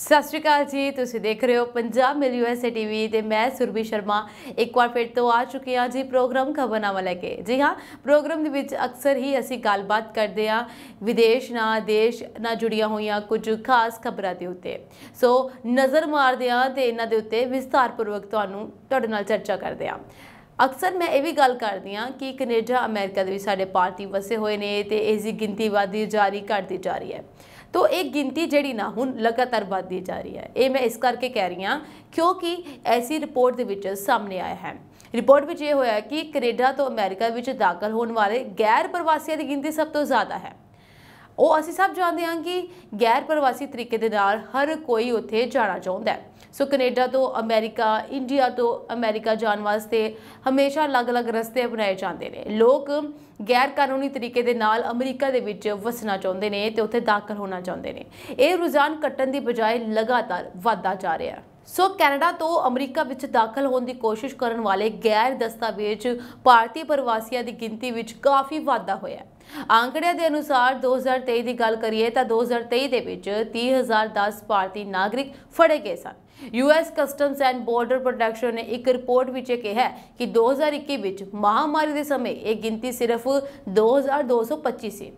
ਸਤਿ ਸ਼੍ਰੀ ਅਕਾਲ ਜੀ ਤੁਸੀਂ ਦੇਖ ਰਹੇ ਹੋ ਪੰਜਾਬ ਮਿਲ ਯੂਐਸਏ ਟੀਵੀ ਤੇ ਮੈਂ ਸੁਰਭੀ ਸ਼ਰਮਾ ਇੱਕ ਵਾਰ ਫਿਰ ਤੋਂ ਆ ਚੁੱਕੇ ਹਾਂ ਜੀ ਪ੍ਰੋਗਰਾਮ ਖਬਰਨਾਮਾ ਲੈ ਕੇ ਜੀ ਹਾਂ ਪ੍ਰੋਗਰਾਮ ਦੇ ਵਿੱਚ ਅਕਸਰ ਹੀ ਅਸੀਂ ਗੱਲਬਾਤ ਕਰਦੇ ਆ ਵਿਦੇਸ਼ ਨਾਲ ਦੇਸ਼ ਨਾਲ ਜੁੜੀਆਂ ਹੋਈਆਂ ਕੁਝ ਖਾਸ ਖਬਰਾਂ ਦੇ ਉੱਤੇ ਸੋ ਨਜ਼ਰ ਮਾਰਦੇ ਆ ਤੇ ਇਹਨਾਂ ਦੇ ਉੱਤੇ ਵਿਸਥਾਰਪੂਰਵਕ ਤੁਹਾਨੂੰ ਤੁਹਾਡੇ ਨਾਲ ਚਰਚਾ ਕਰਦੇ ਆ ਅਕਸਰ ਮੈਂ ਇਹ ਵੀ ਗੱਲ ਕਰਦੀ ਆ ਕਿ ਕੈਨੇਡਾ ਅਮਰੀਕਾ ਦੇ ਵੀ ਸਾਡੇ ਪਾਰਟੀ ਵਸੇ ਹੋਏ ਨੇ ਤੇ ਇਸ ਦੀ ਗਿਣਤੀ ਵਧਦੀ ਜਾ ਰਹੀ ਘਟਦੀ ਜਾ ਰਹੀ ਹੈ ਤੋ ਇਹ ਗਿਣਤੀ ਜਿਹੜੀ ਨਾ ਹੁਣ ਲਗਾਤਾਰ ਵਧਦੀ ਜਾ ਰਹੀ ਹੈ ਇਹ ਮੈਂ ਇਸ ਕਰਕੇ ਕਹਿ ਰਹੀ ਹਾਂ ਕਿਉਂਕਿ ਐਸੀ ਰਿਪੋਰਟ ਦੇ ਵਿੱਚ ਸਾਹਮਣੇ ਆਇਆ ਹੈ ਰਿਪੋਰਟ ਵਿੱਚ ਇਹ ਹੋਇਆ ਕਿ ਕੈਨੇਡਾ ਤੋਂ ਅਮਰੀਕਾ ਵਿੱਚ ਦਾਖਲ ਹੋਣ ਵਾਲੇ ਗੈਰ ਪ੍ਰਵਾਸੀਆਂ ਦੀ ਗਿਣਤੀ ਸਭ ਤੋਂ ਜ਼ਿਆਦਾ ਹੈ ਉਹ ਅਸੀਂ ਸਭ ਜਾਣਦੇ ਹਾਂ ਕਿ ਗੈਰ ਪ੍ਰਵਾਸੀ ਤਰੀਕੇ ਦੇ ਨਾਲ ਹਰ ਕੋਈ ਉੱਥੇ ਜਾਣਾ ਚਾਹੁੰਦਾ ਹੈ ਸੋ ਕੈਨੇਡਾ ਤੋਂ ਅਮਰੀਕਾ ਇੰਡੀਆ ਤੋਂ ਅਮਰੀਕਾ ਜਾਣ ਵਾਸਤੇ ਹਮੇਸ਼ਾ ਅਲੱਗ-ਅਲੱਗ ਰਸਤੇ ਅਪਣਾਏ ਜਾਂਦੇ ਨੇ ਲੋਕ ਗੈਰ ਕਾਨੂੰਨੀ ਤਰੀਕੇ ਦੇ ਨਾਲ ਅਮਰੀਕਾ ਦੇ ਵਿੱਚ ਵਸਣਾ ਚਾਹੁੰਦੇ ਨੇ ਤੇ ਉੱਥੇ ਦਾਖਲ ਹੋਣਾ ਚਾਹੁੰਦੇ ਨੇ ਇਹ ਰੁਝਾਨ ਘਟਣ ਦੀ ਬਜਾਏ ਲਗਾਤਾਰ ਵਧਦਾ ਜਾ ਰਿਹਾ ਹੈ ਸੋ ਕੈਨੇਡਾ ਤੋਂ ਅਮਰੀਕਾ ਵਿੱਚ ਦਾਖਲ ਹੋਣ ਦੀ ਕੋਸ਼ਿਸ਼ ਕਰਨ ਵਾਲੇ ਗੈਰ ਦਸਤਾਵੇਜ਼ ਭਾਰਤੀ ਪ੍ਰਵਾਸੀਆਂ ਦੀ ਗਿਣਤੀ ਵਿੱਚ ਕਾਫੀ ਵਾਧਾ ਹੋਇਆ ਹੈ ਆਂਕੜਿਆਂ ਦੇ ਅਨੁਸਾਰ 2023 ਦੀ ਗੱਲ ਕਰੀਏ ਤਾਂ 2023 ਦੇ ਵਿੱਚ 30010 ਭਾਰਤੀ ਨਾਗਰਿਕ ਫੜੇ ਗਏ ਸਨ US customs and border protection ਨੇ ਇੱਕ ਰਿਪੋਰਟ ਵਿੱਚ ਕਿਹਾ ਕਿ 2021 ਵਿੱਚ ਮਹਾਮਾਰੀ ਦੇ ਸਮੇਂ ਇਹ ਗਿਣਤੀ ਸਿਰਫ 2225 ਸੀ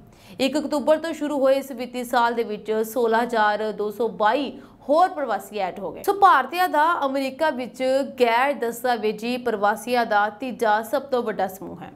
1 ਅਕਤੂਬਰ ਤੋਂ ਸ਼ੁਰੂ ਹੋਏ ਇਸ ਵਿੱਤੀ ਸਾਲ ਦੇ ਵਿੱਚ 16222 ਹੋਰ ਪ੍ਰਵਾਸੀ ਐਡ ਹੋ ਗਏ ਸੋ ਭਾਰਤੀਆਂ ਦਾ ਅਮਰੀਕਾ ਵਿੱਚ ਗੈਰ ਦਸਤਾਵੇਜੀ ਪ੍ਰਵਾਸੀਆ ਦਾ ਤੀਜਾ ਸਭ ਤੋਂ ਵੱਡਾ ਸਮੂਹ ਹੈ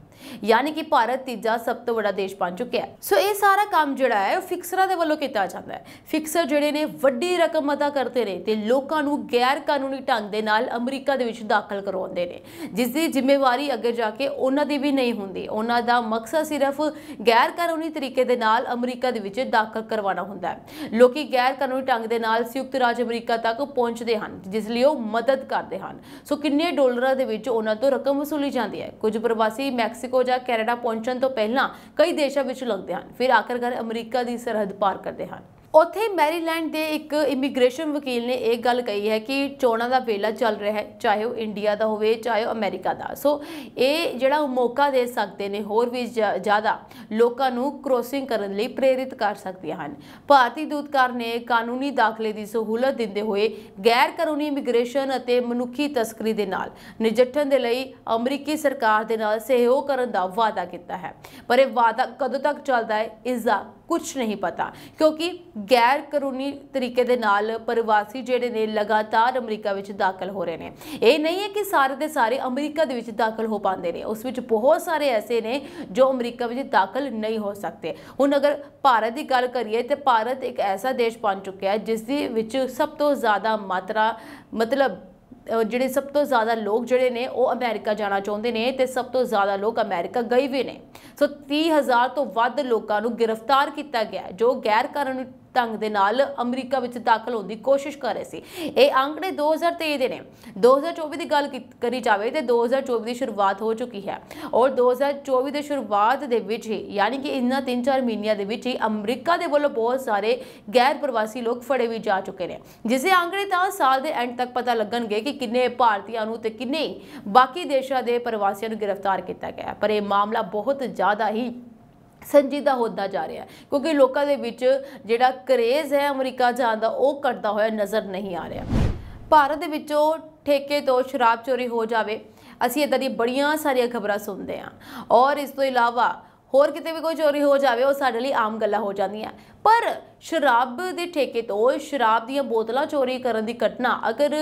ਯਾਨੀ ਕਿ ਭਾਰਤ ਤੀਜਾ ਸਭ ਤੋਂ ਵੱਡਾ ਦੇਸ਼ ਬਣ ਚੁੱਕਿਆ ਹੈ ਸੋ ਇਹ ਸਾਰਾ ਕੰਮ ਜਿਹੜਾ ਹੈ ਉਹ ਫਿਕਸਰਾਂ ਦੇ ਵੱਲੋਂ ਕੀਤਾ ਜਾਂਦਾ ਹੈ ਫਿਕਸਰ ਜਿਹੜੇ ਨੇ ਵੱਡੀ ਰਕਮ ਅਦਾ ਕਰਦੇ ਨੇ ਤੇ ਲੋਕਾਂ ਨੂੰ ਗੈਰ ਕਾਨੂੰਨੀ ਢੰਗ ਦੇ ਨਾਲ ਅਮਰੀਕਾ ਦੇ ਵਿੱਚ ਦਾਖਲ ਕਰਵਾਉਂਦੇ ਨੇ ਜਿਸ ਦੀ ਜ਼ਿੰਮੇਵਾਰੀ ਅੱਗੇ ਜਾ ਕੇ ਉਹਨਾਂ ਦੀ ਵੀ ਨਹੀਂ ਹੁੰਦੀ ਉਹਨਾਂ ਦਾ ਮਕਸਦ ਸਿਰਫ ਗੈਰ ਕਾਨੂੰਨੀ ਤਰੀਕੇ ਦੇ ਨਾਲ ਅਮਰੀਕਾ ਦੇ ਵਿੱਚ ਦਾਖਲ ਕਰਵਾਉਣਾ ਹੁੰਦਾ ਹੈ ਲੋਕੀ ਗੈਰ ਕਾਨੂੰਨੀ ਢੰਗ ਦੇ ਨਾਲ ਸੰਯੁਕਤ ਸੰਯੁਕਤ ਰਾਜ ਅਮਰੀਕਾ ਤੱਕ ਪਹੁੰਚਦੇ ਹਨ ਜਿਸ ਲਈ ਉਹ ਮਦਦ ਕਰਦੇ ਹਨ ਸੋ ਕਿੰਨੇ ਡਾਲਰਾਂ ਦੇ ਵਿੱਚ ਉਹਨਾਂ ਤੋਂ ਰਕਮ ਵਸੂਲੀ ਜਾਂਦੀ ਹੈ ਕੁਝ ਪ੍ਰਵਾਸੀ ਮੈਕਸੀਕੋ ਜਾਂ ਕੈਨੇਡਾ ਪਹੁੰਚਣ ਤੋਂ ਪਹਿਲਾਂ ਕਈ ਦੇਸ਼ਾਂ ਵਿੱਚ ਲੰਘਦੇ ਹਨ ਫਿਰ ਆਖਰਕਾਰ ਅਮਰੀਕਾ ਦੀ ਸਰਹੱਦ ਪਾਰ ਕਰਦੇ ਹਨ ਉਥੇ ਮੈਰੀਲੈਂਡ ਦੇ ਇੱਕ ਇਮੀਗ੍ਰੇਸ਼ਨ ਵਕੀਲ ਨੇ ਇਹ ਗੱਲ ਕਹੀ ਹੈ ਕਿ ਚੋਣਾਂ ਦਾ ਵੇਲਾ ਚੱਲ ਰਿਹਾ ਹੈ ਚਾਹੇ ਉਹ ਇੰਡੀਆ ਦਾ ਹੋਵੇ ਚਾਹੇ ਉਹ ਅਮਰੀਕਾ ਦਾ ਸੋ ਇਹ ਜਿਹੜਾ ਮੌਕਾ ਦੇ ਸਕਦੇ ਨੇ ਹੋਰ ਵੀ ਜ਼ਿਆਦਾ ਲੋਕਾਂ ਨੂੰ ਕ੍ਰੋਸਿੰਗ ਕਰਨ ਲਈ ਪ੍ਰੇਰਿਤ ਕਰ ਸਕਦੀਆਂ ਹਨ ਭਾਰਤੀ ਦੂਤਕਾਰ ਨੇ ਕਾਨੂੰਨੀ ਦਾਖਲੇ ਦੀ ਸਹੂਲਤ ਦਿੰਦੇ ਹੋਏ ਗੈਰ ਕਾਨੂੰਨੀ ਇਮੀਗ੍ਰੇਸ਼ਨ ਅਤੇ ਮਨੁੱਖੀ ਤਸਕਰੀ ਦੇ ਨਾਲ ਨਜਿੱਠਣ ਦੇ ਲਈ ਅਮਰੀਕੀ ਸਰਕਾਰ ਦੇ ਨਾਲ ਸਹਿਯੋਗ ਕਰਨ ਦਾ ਵਾਅਦਾ ਕੀਤਾ ਹੈ ਪਰ ਇਹ ਵਾਅਦਾ ਕਦੋਂ ਤੱਕ ਚੱਲਦਾ ਹੈ ਇਸ ਦਾ ਕੁਝ ਨਹੀਂ ਪਤਾ ਕਿਉਂਕਿ ਗੈਰ ਕਾਨੂੰਨੀ ਤਰੀਕੇ ਦੇ ਨਾਲ ਪ੍ਰਵਾਸੀ ਜਿਹੜੇ ਨੇ ਲਗਾਤਾਰ ਅਮਰੀਕਾ ਵਿੱਚ ਦਾਖਲ ਹੋ ਰਹੇ ਨੇ ਇਹ ਨਹੀਂ ਹੈ ਕਿ ਸਾਰੇ ਦੇ ਸਾਰੇ ਅਮਰੀਕਾ ਦੇ ਵਿੱਚ ਦਾਖਲ ਹੋ ਪਾਉਂਦੇ ਨੇ ਉਸ ਵਿੱਚ ਬਹੁਤ ਸਾਰੇ ਐਸੇ ਨੇ ਜੋ ਅਮਰੀਕਾ ਵਿੱਚ ਦਾਖਲ ਨਹੀਂ ਹੋ ਸਕਦੇ ਹੁਣ ਅਗਰ ਭਾਰਤ ਦੀ ਗੱਲ ਕਰੀਏ ਤੇ ਭਾਰਤ ਇੱਕ ਐਸਾ ਦੇਸ਼ ਬਣ ਚੁੱਕਿਆ ਹੈ ਜਿਸ ਦੇ ਵਿੱਚ ਸਭ ਤੋਂ ਜ਼ਿਆਦਾ ਮਾਤਰਾ ਮਤਲਬ ਜਿਹੜੇ ਸਭ ਤੋਂ ਜ਼ਿਆਦਾ ਲੋਕ ਜਿਹੜੇ ਨੇ ਉਹ ਅਮਰੀਕਾ ਜਾਣਾ ਚਾਹੁੰਦੇ ਨੇ ਤੇ ਸਭ ਤੋਂ ਜ਼ਿਆਦਾ ਲੋਕ ਅਮਰੀਕਾ ਗਏ ਵੀ ਨੇ ਸੋ 30000 ਤੋਂ ਵੱਧ ਲੋਕਾਂ ਨੂੰ ਗ੍ਰਿਫਤਾਰ ਕੀਤਾ ਗਿਆ ਜੋ ਗੈਰ ਕਾਨੂੰਨੀ ਢੰਗ ਦੇ ਨਾਲ ਅਮਰੀਕਾ ਵਿੱਚ ਦਾਖਲ ਹੋਣ ਦੀ ਕੋਸ਼ਿਸ਼ ਕਰ ਰਹੇ ਸੀ ਇਹ ਆંકੜੇ 2023 ਦੇ ਨੇ 2024 ਦੀ ਗੱਲ ਕਰੀ ਜਾਵੇ ਤੇ 2024 ਦੀ ਸ਼ੁਰੂਆਤ ਹੋ ਚੁੱਕੀ ਹੈ ਔਰ 2024 ਦੇ ਸ਼ੁਰੂਆਤ ਦੇ ਵਿੱਚ ਹੀ ਯਾਨੀ ਕਿ ਇਨ੍ਹਾਂ 3-4 ਮਹੀਨਿਆਂ ਦੇ ਵਿੱਚ ਹੀ ਅਮਰੀਕਾ ਦੇ ਵੱਲੋਂ ਬਹੁਤ ਸਾਰੇ ਗੈਰ ਪ੍ਰਵਾਸੀ ਲੋਕ ਫੜੇ ਵੀ ਜਾ ਚੁੱਕੇ ਨੇ ਜਿਸੇ ਆંકੜੇ ਤਾਂ ਸਾਲ ਦੇ ਐਂਡ ਤੱਕ ਪਤਾ ਲੱਗਣਗੇ ਕਿ ਕਿੰਨੇ ਭਾਰਤੀਆਂ ਨੂੰ ਤੇ ਕਿੰਨੇ ਬਾਕੀ ਦੇਸ਼ਾਂ ਦੇ ਪ੍ਰਵਾਸੀਆਂ ਨੂੰ ਗ੍ਰਿਫਤਾਰ ਕੀਤਾ ਗਿਆ ਪਰ ਇਹ ਮਾਮਲਾ ਬਹੁਤ ਜ਼ਿਆਦਾ ਹੀ ਸੰਜੀਦਾ ਹੁੰਦਾ ਜਾ ਰਿਹਾ ਕਿਉਂਕਿ ਲੋਕਾਂ ਦੇ ਵਿੱਚ ਜਿਹੜਾ ਕਰੇਜ਼ ਹੈ ਅਮਰੀਕਾ ਜਾਣ ਦਾ ਉਹ ਘਟਦਾ ਹੋਇਆ ਨਜ਼ਰ ਨਹੀਂ ਆ ਰਿਹਾ ਭਾਰਤ ਦੇ ਵਿੱਚੋਂ ਠੇਕੇ ਤੋਂ ਸ਼ਰਾਬ ਚੋਰੀ ਹੋ ਜਾਵੇ ਅਸੀਂ ਇਦਾਂ ਦੀ ਬੜੀਆਂ ਸਾਰੀਆਂ ਖਬਰਾਂ ਸੁਣਦੇ ਆਂ ਔਰ ਇਸ ਤੋਂ ਇਲਾਵਾ ਹੋਰ ਕਿਤੇ ਵੀ ਕੋਈ ਚੋਰੀ ਹੋ ਜਾਵੇ ਉਹ ਸਾਡੇ ਲਈ ਆਮ ਗੱਲਾਂ ਹੋ ਜਾਂਦੀਆਂ ਪਰ ਸ਼ਰਾਬ ਦੇ ਠੇਕੇ ਤੋਂ ਸ਼ਰਾਬ ਦੀਆਂ ਬੋਤਲਾਂ ਚੋਰੀ ਕਰਨ ਦੀ ਘਟਨਾ ਅਗਰ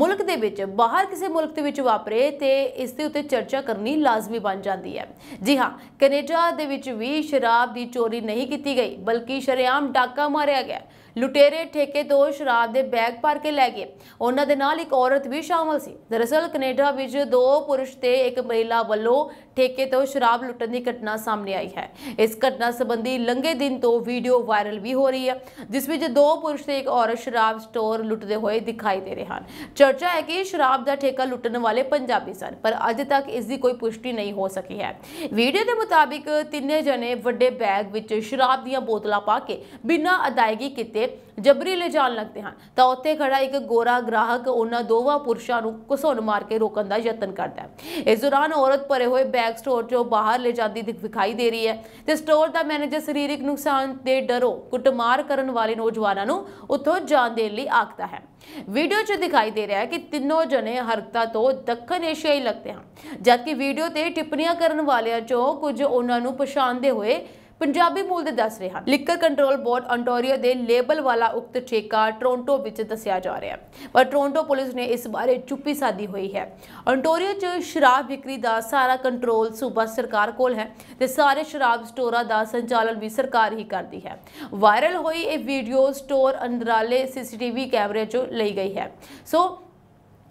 ਮੁਲਕ ਦੇ ਵਿੱਚ ਬਾਹਰ ਕਿਸੇ ਮੁਲਕ ਦੇ ਵਿੱਚ ਵਾਪਰੇ ਤੇ ਇਸ ਦੇ ਉੱਤੇ ਚਰਚਾ ਕਰਨੀ ਲਾਜ਼ਮੀ ਬਣ ਜਾਂਦੀ ਹੈ ਜੀ ਹਾਂ ਕੈਨੇਡਾ ਦੇ ਵਿੱਚ ਵੀ ਸ਼ਰਾਬ ਦੀ ਚੋਰੀ ਨਹੀਂ ਕੀਤੀ ਗਈ ਬਲਕਿ ਸ਼ਰੇਆਮ ਡਾਕਾ ਮਾਰਿਆ ਗਿਆ ਲੁਟੇਰੇ ਠੇਕੇ ਤੋਂ ਸ਼ਰਾਬ ਦੇ ਬੈਗ ਭਰ ਕੇ ਲੈ ਗਏ ਉਹਨਾਂ ਦੇ ਨਾਲ ਇੱਕ ਔਰਤ ਵੀ ਸ਼ਾਮਲ ਸੀ ਦਰਅਸਲ ਕੈਨੇਡਾ ਵਿੱਚ ਦੋ ਪੁਰਸ਼ ਤੇ ਇੱਕ ਮਹਿਲਾ ਵੱਲੋਂ ਠੇਕੇ ਤੋਂ ਸ਼ਰਾਬ ਲੁੱਟਣ ਦੀ ਘਟਨਾ ਸਾਹਮਣੇ ਆਈ ਹੈ ਇਸ ਘਟਨਾ ਸੰਬੰਧੀ ਲੰਘੇ ਦਿਨ ਤੋਂ ਵੀਡੀਓ ਵਾਇਰਲ ਵੀ ਹੋ ਰਹੀ ਹੈ ਜਿਸ ਵਿੱਚ ਦੋ ਪੁਰਸ਼ ਤੇ ਇੱਕ ਔਰਤ ਸ਼ਰਾਬ ਸਟੋਰ ਲੁੱਟਦੇ ਹੋਏ ਦਿਖਾਈ ਦੇ ਰਹੇ ਹਨ ਚਰਚਾ ਹੈ ਕਿ ਸ਼ਰਾਬ ਦਾ ਠੇਕਾ ਲੁੱਟਣ ਵਾਲੇ ਪੰਜਾਬੀ ਸਨ ਪਰ ਅਜੇ ਤੱਕ ਇਸ ਦੀ ਕੋਈ ਪੁਸ਼ਟੀ ਨਹੀਂ ਹੋ ਸਕੀ ਹੈ ਵੀਡੀਓ ਦੇ ਮੁਤਾਬਿਕ ਤਿੰਨੇ ਜਣੇ ਵੱਡੇ ਬੈਗ ਵਿੱਚ ਸ਼ਰਾਬ ਦੀਆਂ ਬੋਤਲਾਂ ਪਾ ਕੇ ਬਿਨਾਂ ਅਦਾਇਗੀ ਕੀਤੇ ਤੇ ਜਬਰੀ ਜਾਣ ਲੱਗਦੇ ਹਨ ਤਾਂ ਉੱਥੇ ਖੜਾ ਇੱਕ ਗੋਰਾ ਗ੍ਰਾਹਕ ਉਹਨਾਂ ਦੋਵਾਂ ਪੁਰਸ਼ਾਂ ਨੂੰ ਘਸੋਣ ਮਾਰ ਕੇ ਰੋਕਣ ਦਾ ਯਤਨ ਕਰਦਾ ਹੈ ਇਸ ਦੌਰਾਨ ਔਰਤ ਭਰੇ ਹੋਏ ਬੈਗ ਸਟੋਰ ਚੋਂ ਬਾਹਰ ਲੈ ਜਾਂਦੀ ਦਿਖਾਈ ਦੇ ਰਹੀ ਹੈ ਤੇ ਸਟੋਰ ਦਾ ਮੈਨੇਜਰ ਸਰੀਰਕ ਨੁਕਸਾਨ ਦੇ ਡਰੋ ਕੁੱਟਮਾਰ ਕਰਨ ਵਾਲੇ ਨੌਜਵਾਨਾਂ ਨੂੰ ਉੱਥੋਂ ਜਾਣ ਦੇਣ ਲਈ ਆਖਦਾ ਹੈ ਵੀਡੀਓ 'ਚ ਦਿਖਾਈ ਦੇ ਰਿਹਾ ਹੈ ਕਿ ਤਿੰਨੋਂ ਜਣੇ ਹਰਕਤਾਂ ਤੋਂ ਦੱਖਣ ਏਸ਼ੀਆਈ ਲੱਗਦੇ ਹਨ ਜਦਕਿ ਵੀਡੀਓ ਤੇ ਟਿੱਪਣੀਆਂ ਕਰਨ ਵਾਲਿਆਂ 'ਚੋਂ ਕੁਝ ਉਹਨਾਂ ਨੂੰ ਪਛਾਣਦੇ ਹੋਏ ਪੰਜਾਬੀ ਮੂਲ ਦੇ ਦੱਸ ਰਹੇ ਹਨ ਲਿਕਰ ਕੰਟਰੋਲ ਬੋਰਡ ਅੰਟੋਰੀਓ ਦੇ ਲੇਬਲ ਵਾਲਾ ਉਕਤ ਠੇਕਾ ਟੋਰਾਂਟੋ ਵਿੱਚ ਦੱਸਿਆ ਜਾ ਰਿਹਾ ਹੈ ਪਰ ਟੋਰਾਂਟੋ ਪੁਲਿਸ ਨੇ ਇਸ ਬਾਰੇ ਚੁੱਪੀ ਸਾਦੀ ਹੋਈ ਹੈ ਅੰਟੋਰੀਓ 'ਚ ਸ਼ਰਾਬ ਵਿਕਰੀ ਦਾ ਸਾਰਾ ਕੰਟਰੋਲ ਸੂਬਾ ਸਰਕਾਰ ਕੋਲ ਹੈ ਤੇ ਸਾਰੇ ਸ਼ਰਾਬ ਸਟੋਰਾਂ ਦਾ ਸੰਚਾਲਨ ਵੀ ਸਰਕਾਰ ਹੀ ਕਰਦੀ ਹੈ ਵਾਇਰਲ ਹੋਈ ਇਹ ਵੀਡੀਓ ਸਟੋਰ ਅੰਦਰਾਲੇ ਸੀਸੀਟੀਵੀ ਕੈਮਰੇ 'ਚੋਂ ਲਈ ਗਈ ਹੈ ਸੋ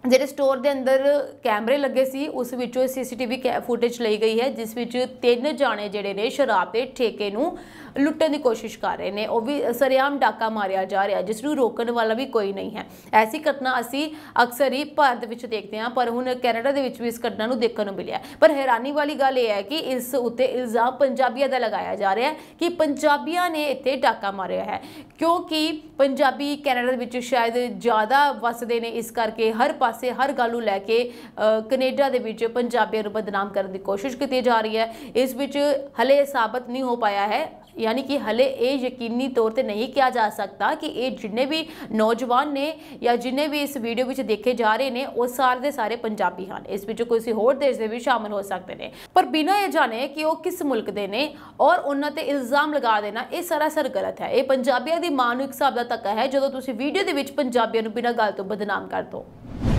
ਜਿਹੜੇ ਸਟੋਰ ਦੇ ਅੰਦਰ ਕੈਮਰੇ ਲੱਗੇ ਸੀ ਉਸ ਵਿੱਚੋਂ ਸੀਸੀਟੀਵੀ ਫੁਟੇਜ ਲਈ ਗਈ ਹੈ ਜਿਸ ਵਿੱਚ ਤਿੰਨ ਜਾਣੇ ਜਿਹੜੇ ਨੇ ਸ਼ਰਾਬ ਦੇ ਠੇਕੇ ਨੂੰ ਲੁੱਟਣ ਦੀ ਕੋਸ਼ਿਸ਼ ਕਰ ਰਹੇ ਨੇ ਉਹ ਵੀ ਸਰਿਆਮ ਡਾਕਾ ਮਾਰਿਆ ਜਾ ਰਿਹਾ ਜਿਸ ਨੂੰ ਰੋਕਣ ਵਾਲਾ ਵੀ ਕੋਈ ਨਹੀਂ ਹੈ ਐਸੀ ਘਟਨਾ ਅਸੀਂ ਅਕਸਰ ਹੀ ਭਾਰਤ ਵਿੱਚ ਦੇਖਦੇ ਹਾਂ ਪਰ ਹੁਣ ਕੈਨੇਡਾ ਦੇ ਵਿੱਚ ਵੀ ਇਸ ਘਟਨਾ ਨੂੰ ਦੇਖਣ ਨੂੰ ਮਿਲਿਆ ਪਰ ਹੈਰਾਨੀ ਵਾਲੀ ਗੱਲ ਇਹ ਹੈ ਕਿ ਇਸ ਉੱਤੇ ਇਲਜ਼ਾਮ ਪੰਜਾਬੀਆਂ ਦਾ ਲਗਾਇਆ ਜਾ ਰਿਹਾ ਹੈ ਕਿ ਪੰਜਾਬੀਆਂ ਨੇ ਇੱਥੇ ਡਾਕਾ ਮਾਰਿਆ ਹੈ ਕਿਉਂਕਿ ਪੰਜਾਬੀ ਕੈਨੇਡਾ ਦੇ ਵਿੱਚ ਸ਼ਾਇਦ ਜ਼ਿਆਦਾ ਵੱਸਦੇ ਨੇ ਇਸ ਕਰਕੇ ਹਰ ਪਾਸੇ ਪਾਸੇ ਹਰ ਗੱਲ ਨੂੰ ਲੈ ਕੇ ਕੈਨੇਡਾ ਦੇ ਵਿੱਚ ਪੰਜਾਬੀ ਨੂੰ ਬਦਨਾਮ ਕਰਨ ਦੀ ਕੋਸ਼ਿਸ਼ ਕੀਤੀ ਜਾ ਰਹੀ ਹੈ ਇਸ ਵਿੱਚ ਹਲੇ ਸਾਬਤ ਨਹੀਂ ਹੋ ਪਾਇਆ ਹੈ ਯਾਨੀ ਕਿ ਹਲੇ ਇਹ ਯਕੀਨੀ ਤੌਰ ਤੇ ਨਹੀਂ ਕਿਹਾ ਜਾ ਸਕਦਾ ਕਿ ਇਹ ਜਿੰਨੇ ਵੀ ਨੌਜਵਾਨ ਨੇ ਜਾਂ ਜਿੰਨੇ ਵੀ ਇਸ ਵੀਡੀਓ ਵਿੱਚ ਦੇਖੇ ਜਾ ਰਹੇ ਨੇ ਉਹ ਸਾਰੇ ਦੇ ਸਾਰੇ ਪੰਜਾਬੀ ਹਨ ਇਸ ਵਿੱਚ ਕੋਈ ਹੋਰ ਦੇਸ਼ ਦੇ ਵੀ ਸ਼ਾਮਲ ਹੋ ਸਕਦੇ ਨੇ ਪਰ ਬਿਨਾਂ ਇਹ ਜਾਣੇ ਕਿ ਉਹ ਕਿਸ ਮੁਲਕ ਦੇ ਨੇ ਔਰ ਉਹਨਾਂ ਤੇ ਇਲਜ਼ਾਮ ਲਗਾ ਦੇਣਾ ਇਹ ਸਰਾਸਰ ਗਲਤ ਹੈ ਇਹ ਪੰਜਾਬੀਆਂ ਦੀ ਮਾਂ ਨੂੰ ਇੱਕ ਸਾਬਦਾ ਤੱਕ ਹੈ ਜਦੋਂ ਤੁਸੀਂ ਵੀਡੀਓ ਦੇ ਵਿੱਚ ਪੰਜਾਬੀਆਂ ਨੂੰ ਬਿਨਾਂ ਗੱਲ ਤੋਂ ਬਦਨਾਮ ਕਰ ਦੋ